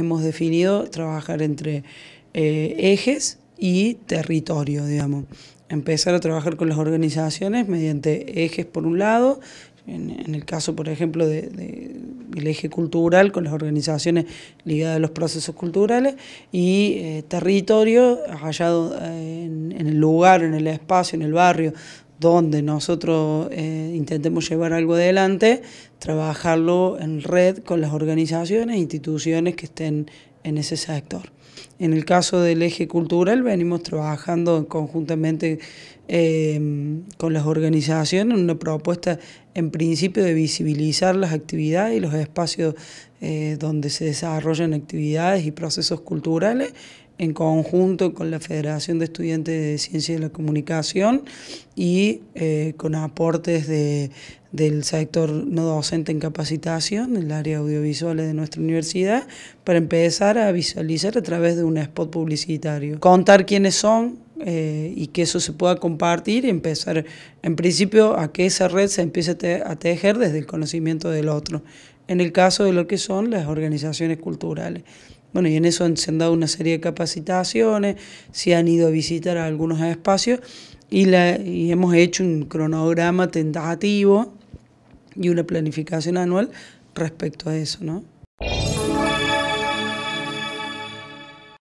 hemos definido trabajar entre eh, ejes y territorio, digamos. Empezar a trabajar con las organizaciones mediante ejes por un lado, en, el caso, por ejemplo, del eje cultural, con las organizaciones ligadas a los procesos culturales, y eh, territorio hallado eh, en el lugar, en el espacio, en el barrio donde nosotros eh, intentemos llevar algo adelante, trabajarlo en red con las organizaciones, e instituciones que estén en ese sector. En el caso del eje cultural, venimos trabajando conjuntamente em, con las organizaciones en una propuesta en principio de visibilizar las actividades y los espacios eh, donde se desarrollan actividades y procesos culturales en conjunto con la Federación de Estudiantes de Ciencia de la Comunicación y eh, con aportes de del sector no docente en capacitación, del área audiovisual de nuestra universidad, para empezar a visualizar a través de un spot publicitario. Contar quiénes son eh, y que eso se pueda compartir y empezar, en principio, a que esa red se empiece a tejer desde el conocimiento del otro, en el caso de lo que son las organizaciones culturales. Bueno, y en eso se han dado una serie de capacitaciones, se han ido a visitar algunos espacios y, la, y hemos hecho un cronograma tentativo y una planificación anual respecto a eso, ¿no?